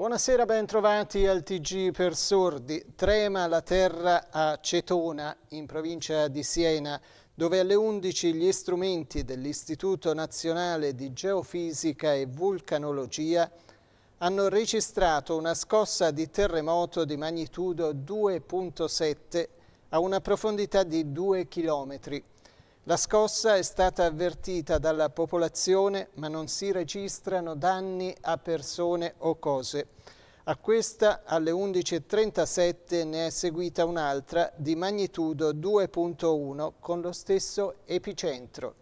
Buonasera, bentrovati al TG per sordi. Trema la terra a Cetona, in provincia di Siena, dove alle 11 gli strumenti dell'Istituto Nazionale di Geofisica e Vulcanologia hanno registrato una scossa di terremoto di magnitudo 2.7 a una profondità di 2 chilometri. La scossa è stata avvertita dalla popolazione ma non si registrano danni a persone o cose. A questa alle 11.37 ne è seguita un'altra di magnitudo 2.1 con lo stesso epicentro.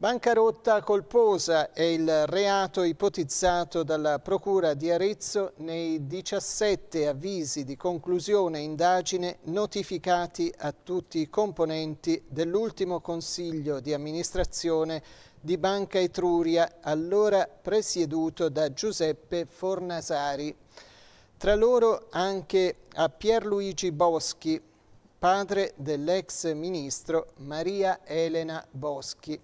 Bancarotta colposa è il reato ipotizzato dalla Procura di Arezzo nei 17 avvisi di conclusione indagine notificati a tutti i componenti dell'ultimo Consiglio di amministrazione di Banca Etruria, allora presieduto da Giuseppe Fornasari. Tra loro anche a Pierluigi Boschi, padre dell'ex ministro Maria Elena Boschi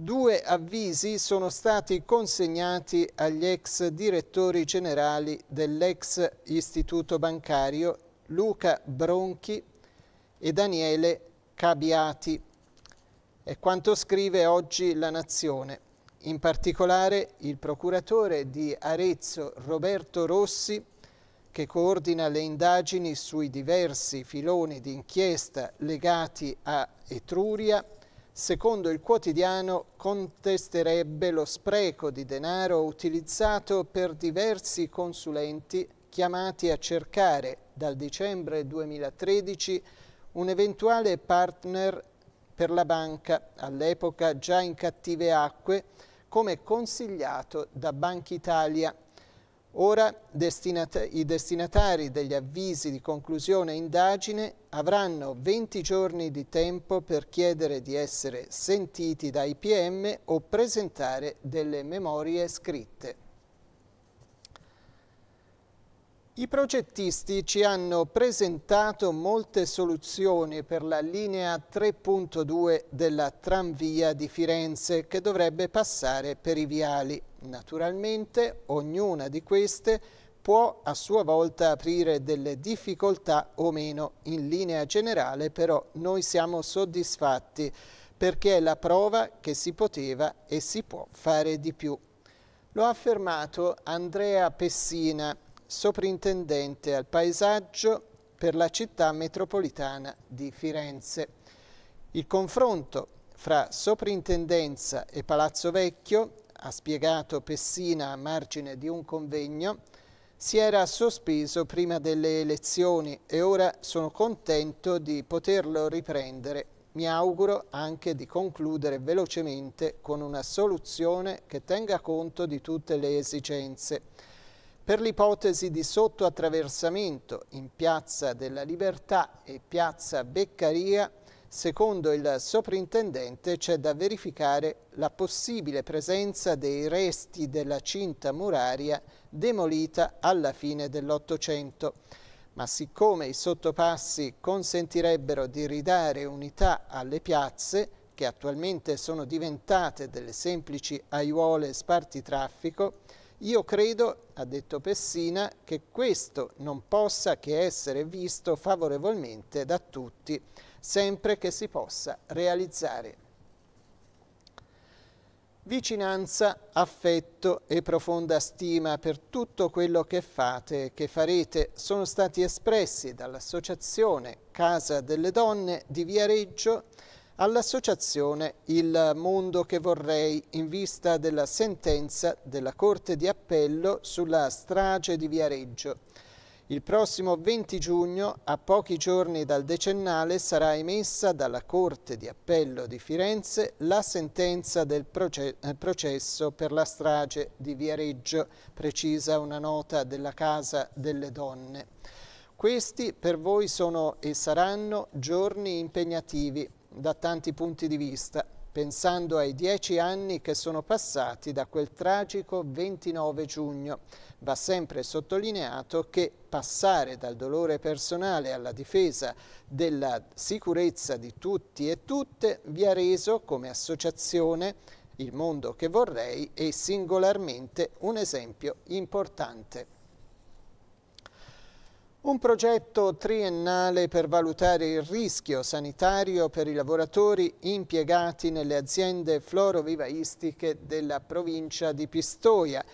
due avvisi sono stati consegnati agli ex direttori generali dell'ex istituto bancario Luca Bronchi e Daniele Cabiati. È quanto scrive oggi La Nazione. In particolare il procuratore di Arezzo Roberto Rossi, che coordina le indagini sui diversi filoni di inchiesta legati a Etruria, secondo il quotidiano, contesterebbe lo spreco di denaro utilizzato per diversi consulenti chiamati a cercare dal dicembre 2013 un eventuale partner per la banca, all'epoca già in cattive acque, come consigliato da Banca Italia Ora destinata i destinatari degli avvisi di conclusione indagine avranno 20 giorni di tempo per chiedere di essere sentiti dai PM o presentare delle memorie scritte. I progettisti ci hanno presentato molte soluzioni per la linea 3.2 della tranvia di Firenze che dovrebbe passare per i viali. Naturalmente ognuna di queste può a sua volta aprire delle difficoltà o meno. In linea generale però noi siamo soddisfatti perché è la prova che si poteva e si può fare di più. Lo ha affermato Andrea Pessina, soprintendente al paesaggio per la città metropolitana di Firenze. Il confronto fra soprintendenza e Palazzo Vecchio, ha spiegato Pessina a margine di un convegno, si era sospeso prima delle elezioni e ora sono contento di poterlo riprendere. Mi auguro anche di concludere velocemente con una soluzione che tenga conto di tutte le esigenze per l'ipotesi di sottoattraversamento in Piazza della Libertà e Piazza Beccaria, secondo il soprintendente c'è da verificare la possibile presenza dei resti della cinta muraria demolita alla fine dell'Ottocento. Ma siccome i sottopassi consentirebbero di ridare unità alle piazze, che attualmente sono diventate delle semplici aiuole spartitraffico, io credo, ha detto Pessina, che questo non possa che essere visto favorevolmente da tutti, sempre che si possa realizzare. Vicinanza, affetto e profonda stima per tutto quello che fate e che farete sono stati espressi dall'Associazione Casa delle Donne di Viareggio all'associazione Il Mondo che vorrei in vista della sentenza della Corte di Appello sulla strage di Viareggio. Il prossimo 20 giugno, a pochi giorni dal decennale, sarà emessa dalla Corte di Appello di Firenze la sentenza del eh, processo per la strage di Viareggio, precisa una nota della Casa delle Donne. Questi per voi sono e saranno giorni impegnativi, da tanti punti di vista, pensando ai dieci anni che sono passati da quel tragico 29 giugno. Va sempre sottolineato che passare dal dolore personale alla difesa della sicurezza di tutti e tutte vi ha reso, come associazione, il mondo che vorrei e singolarmente un esempio importante. Un progetto triennale per valutare il rischio sanitario per i lavoratori impiegati nelle aziende florovivaistiche della provincia di Pistoia.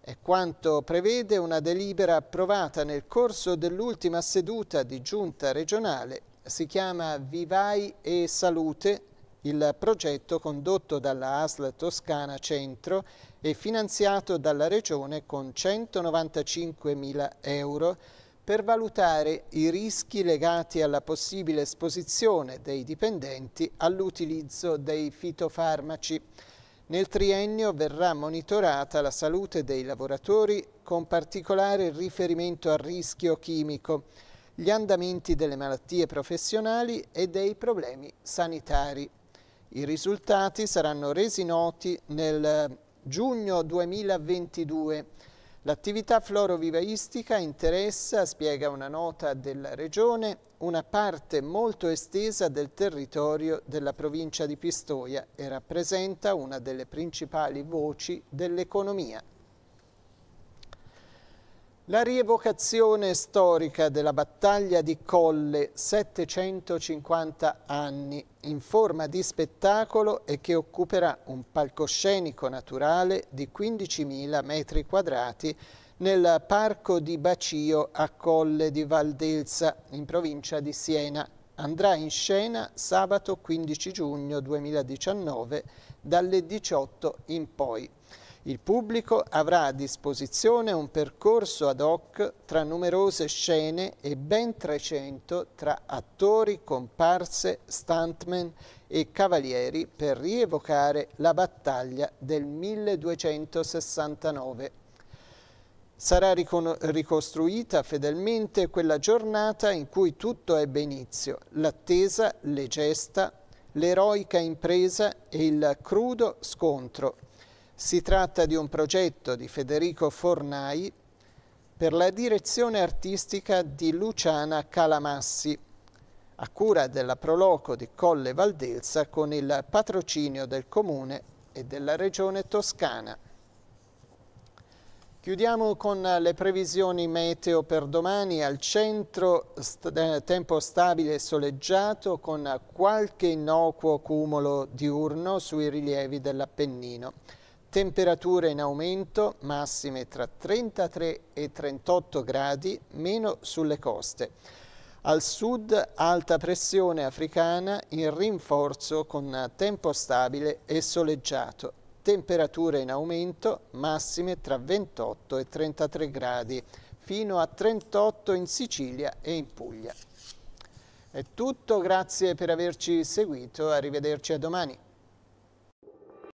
È quanto prevede una delibera approvata nel corso dell'ultima seduta di giunta regionale. Si chiama Vivai e Salute, il progetto condotto dalla ASL Toscana Centro e finanziato dalla Regione con 195 mila euro per valutare i rischi legati alla possibile esposizione dei dipendenti all'utilizzo dei fitofarmaci. Nel triennio verrà monitorata la salute dei lavoratori con particolare riferimento al rischio chimico, gli andamenti delle malattie professionali e dei problemi sanitari. I risultati saranno resi noti nel giugno 2022 L'attività florovivaistica interessa, spiega una nota della Regione, una parte molto estesa del territorio della provincia di Pistoia e rappresenta una delle principali voci dell'economia. La rievocazione storica della battaglia di Colle 750 anni in forma di spettacolo e che occuperà un palcoscenico naturale di 15.000 metri quadrati nel parco di Bacio a Colle di Valdelsa in provincia di Siena. Andrà in scena sabato 15 giugno 2019 dalle 18 in poi. Il pubblico avrà a disposizione un percorso ad hoc tra numerose scene e ben 300 tra attori, comparse, stuntmen e cavalieri per rievocare la battaglia del 1269. Sarà ricostruita fedelmente quella giornata in cui tutto ebbe inizio, l'attesa, le gesta, l'eroica impresa e il crudo scontro si tratta di un progetto di Federico Fornai per la direzione artistica di Luciana Calamassi, a cura della Proloco di Colle Valdelsa con il patrocinio del Comune e della Regione Toscana. Chiudiamo con le previsioni meteo per domani. Al centro st eh, tempo stabile e soleggiato con qualche innocuo cumulo diurno sui rilievi dell'Appennino. Temperature in aumento, massime tra 33 e 38 gradi, meno sulle coste. Al sud alta pressione africana in rinforzo con tempo stabile e soleggiato. Temperature in aumento, massime tra 28 e 33 gradi, fino a 38 in Sicilia e in Puglia. È tutto, grazie per averci seguito, arrivederci a domani.